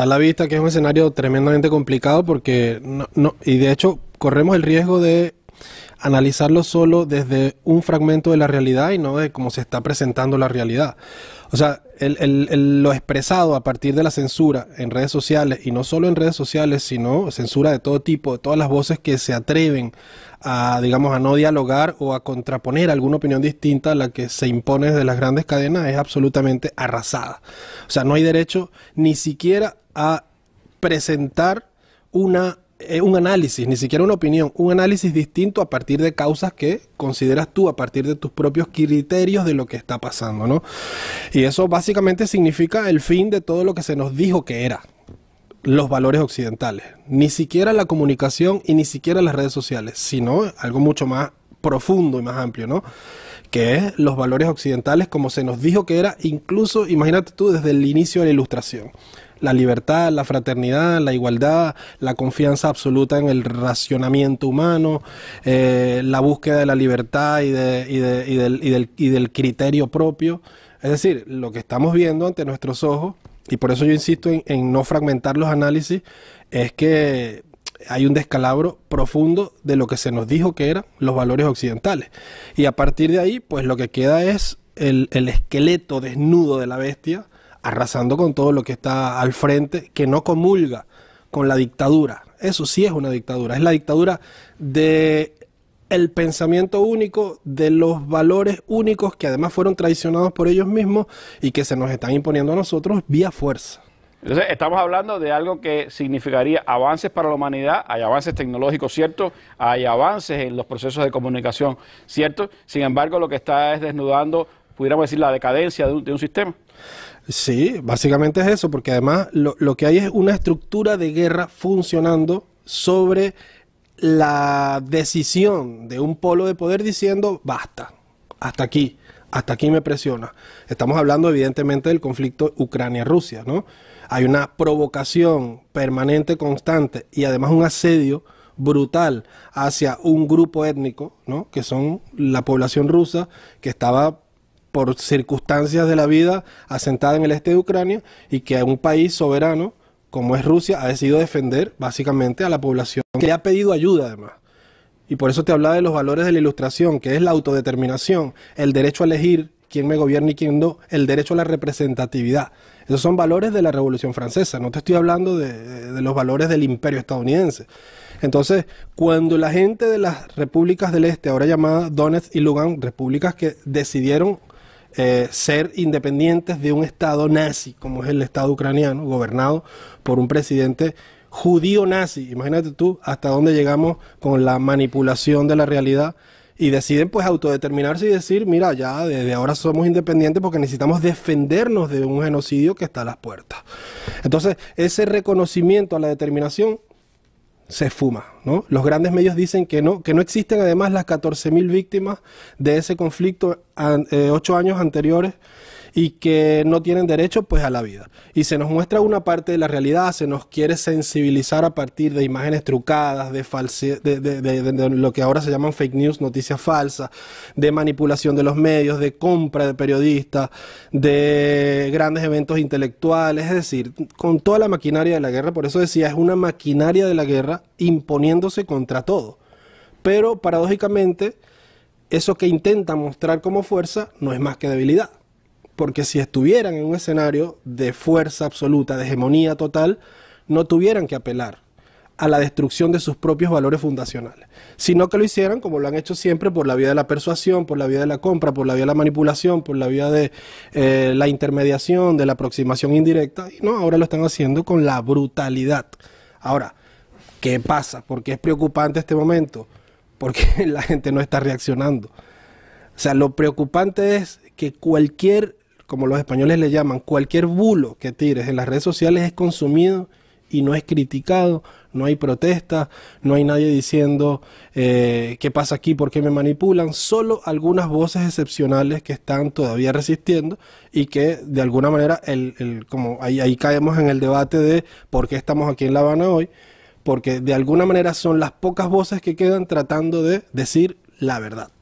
a la vista que es un escenario tremendamente complicado porque, no, y de hecho corremos el riesgo de analizarlo solo desde un fragmento de la realidad y no de cómo se está presentando la realidad. O sea, lo expresado a partir de la censura en redes sociales, y no solo en redes sociales, sino censura de todo tipo, de todas las voces que se atreven a, digamos, a no dialogar o a contraponer alguna opinión distinta a la que se impone desde las grandes cadenas, es absolutamente arrasada. O sea, no hay derecho ni siquiera a presentar una es eh, un análisis, ni siquiera una opinión, un análisis distinto a partir de causas que consideras tú, a partir de tus propios criterios de lo que está pasando, ¿no? Y eso básicamente significa el fin de todo lo que se nos dijo que era los valores occidentales, ni siquiera la comunicación y ni siquiera las redes sociales, sino algo mucho más profundo y más amplio, ¿no? Que es los valores occidentales como se nos dijo que era, incluso, imagínate tú, desde el inicio de la ilustración la libertad, la fraternidad, la igualdad, la confianza absoluta en el racionamiento humano, eh, la búsqueda de la libertad y, de, y, y, del, y, del, y del criterio propio. Es decir, lo que estamos viendo ante nuestros ojos, y por eso yo insisto en, no fragmentar los análisis, es que hay un descalabro profundo de lo que se nos dijo que eran los valores occidentales. Y a partir de ahí, pues lo que queda es el, el esqueleto desnudo de la bestia arrasando con todo lo que está al frente, que no comulga con la dictadura. Eso sí es una dictadura, es la dictadura de el pensamiento único, de los valores únicos que además fueron traicionados por ellos mismos y que se nos están imponiendo a nosotros vía fuerza. Entonces, estamos hablando de algo que significaría avances para la humanidad, hay avances tecnológicos, cierto, hay avances en los procesos de comunicación, cierto, sin embargo, lo que está es desnudando pudiéramos decir, la decadencia de un, sistema. Sí, básicamente es eso, porque además lo, lo que hay es una estructura de guerra funcionando sobre la decisión de un polo de poder diciendo, basta, hasta aquí, hasta aquí me presiona. Estamos hablando evidentemente del conflicto Ucrania-Rusia, ¿no? Hay una provocación permanente, constante y además un asedio brutal hacia un grupo étnico, ¿no? Que son la población rusa que estaba por circunstancias de la vida asentada en el este de Ucrania y que un país soberano como es Rusia ha decidido defender básicamente a la población que le ha pedido ayuda además. Y por eso te hablaba de los valores de la ilustración, que es la autodeterminación, el derecho a elegir quién me gobierna y quién no, el derecho a la representatividad. Esos son valores de la Revolución Francesa, no te estoy hablando de, los valores del imperio estadounidense. Entonces, cuando la gente de las repúblicas del Este, ahora llamadas Donetsk y Lugansk, repúblicas que decidieron eh, ser independientes de un Estado nazi, como es el Estado ucraniano, gobernado por un presidente judío nazi. Imagínate tú hasta dónde llegamos con la manipulación de la realidad y deciden pues autodeterminarse y decir, mira, ya desde ahora somos independientes porque necesitamos defendernos de un genocidio que está a las puertas. Entonces, ese reconocimiento a la determinación se fuma. ¿no? Los grandes medios dicen que no, que no existen además las 14.000 víctimas de ese conflicto eh, ocho años anteriores y que no tienen derecho pues a la vida. Y se nos muestra una parte de la realidad, se nos quiere sensibilizar a partir de imágenes trucadas, de, de, lo que ahora se llaman fake news, noticias falsas, de manipulación de los medios, de compra de periodistas, de grandes eventos intelectuales, es decir, con toda la maquinaria de la guerra, por eso decía, es una maquinaria de la guerra imponiéndose contra todo. Pero paradójicamente, eso que intenta mostrar como fuerza no es más que debilidad porque si estuvieran en un escenario de fuerza absoluta, de hegemonía total, no tuvieran que apelar a la destrucción de sus propios valores fundacionales, sino que lo hicieran como lo han hecho siempre por la vía de la persuasión, por la vía de la compra, por la vía de la manipulación, por la vía de eh, la intermediación, de la aproximación indirecta, y no, ahora lo están haciendo con la brutalidad. Ahora, ¿qué pasa? Porque es preocupante este momento? Porque la gente no está reaccionando. O sea, lo preocupante es que cualquier como los españoles le llaman, cualquier bulo que tires en las redes sociales es consumido y no es criticado, no hay protesta, no hay nadie diciendo eh, qué pasa aquí, por qué me manipulan, solo algunas voces excepcionales que están todavía resistiendo y que de alguna manera, como ahí caemos en el debate de por qué estamos aquí en La Habana hoy, porque de alguna manera son las pocas voces que quedan tratando de decir la verdad.